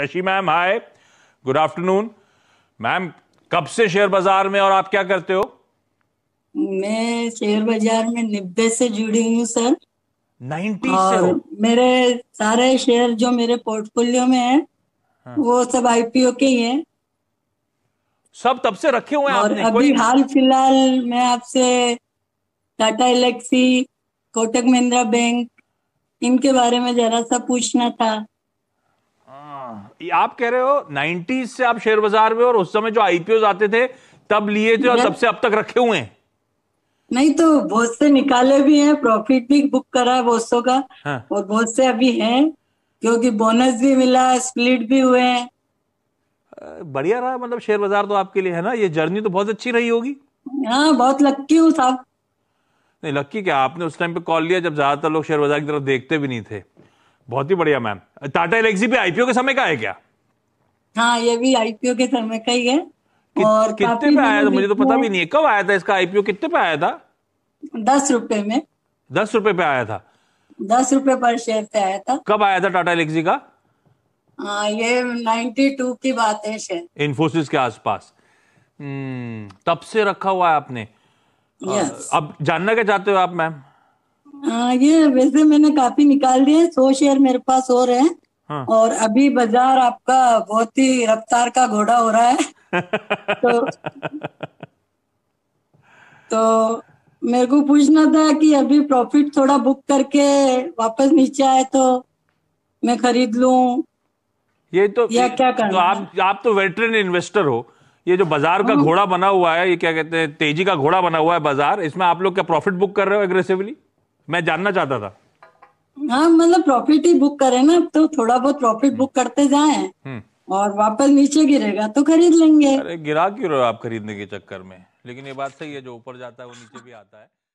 Shashi ma'am hi good afternoon ma'am कब से share बाजार में और आप क्या करते हो मैं शेयर बाजार में निब्बे से जुड़ी हूँ सर नाइन्टी से मेरे सारे शेयर जो मेरे पोर्टफोलियो में है हाँ। वो सब आईपीओ के ही हैं सब तब से रखे हुए हैं और आपने अभी कोई... हाल फिलहाल मैं आपसे टाटा इलेक्सी कोटक महिंद्रा बैंक इनके बारे में जरा सा पूछना था ये हाँ। आप कह रहे हो 90s से आप शेयर बाजार में और उस समय जो आईपीओ आते थे तब लिए थे और सबसे अब तक रखे हुए हैं नहीं तो बहुत से निकाले भी हैं प्रॉफिट भी बुक करा है बहुत का हाँ। और बहुत से अभी हैं क्योंकि बोनस भी मिला स्प्लिट भी हुए हैं बढ़िया रहा मतलब शेयर बाजार तो आपके लिए है ना ये जर्नी तो बहुत अच्छी रही होगी हाँ बहुत लक्की हूँ साहब नहीं लक्की क्या आपने उस टाइम पे कॉल लिया जब ज्यादातर लोग शेयर बाजार की तरफ देखते भी नहीं थे बहुत ही बढ़िया मैम टाटा एलेक्सी पे आईपीओ के समय का है क्या हाँ ये भी आईपीओ के समय का ही है कि, और कितने पे आया था मुझे तो पता भी नहीं है कब आया था इसका आईपीओ कितने पे आया था दस रुपए में दस रुपए पे आया था दस रुपए पर शेयर पे आया था कब आया था टाटा एलेक्सी का आ, ये टू की बात है शेयर इन्फोसिस के आसपास हम्म, तब से रखा हुआ है आपने अब जानना क्या चाहते हो आप मैम हाँ ये वैसे मैंने काफी निकाल दिए सौ शेयर मेरे पास और हैं हाँ। और अभी बाजार आपका बहुत ही रफ्तार का घोड़ा हो रहा है तो तो मेरे को पूछना था कि अभी प्रॉफिट थोड़ा बुक करके वापस नीचे आए तो मैं खरीद लू ये तो या क्या तो करना तो आप आप तो वेटरन इन्वेस्टर हो ये जो बाजार का हाँ। घोड़ा बना हुआ है ये क्या कहते हैं तेजी का घोड़ा बना हुआ है बाजार इसमें आप लोग क्या प्रॉफिट बुक कर रहे हो एग्रेसिवली मैं जानना चाहता था हाँ मतलब प्रॉफिट ही बुक करे ना तो थोड़ा बहुत प्रॉफिट हम्म। बुक करते जाए हम्म। और वापस नीचे गिरेगा तो खरीद लेंगे अरे गिरा क्यों रहे हो आप खरीदने के चक्कर में लेकिन ये बात सही है जो ऊपर जाता है वो नीचे भी आता है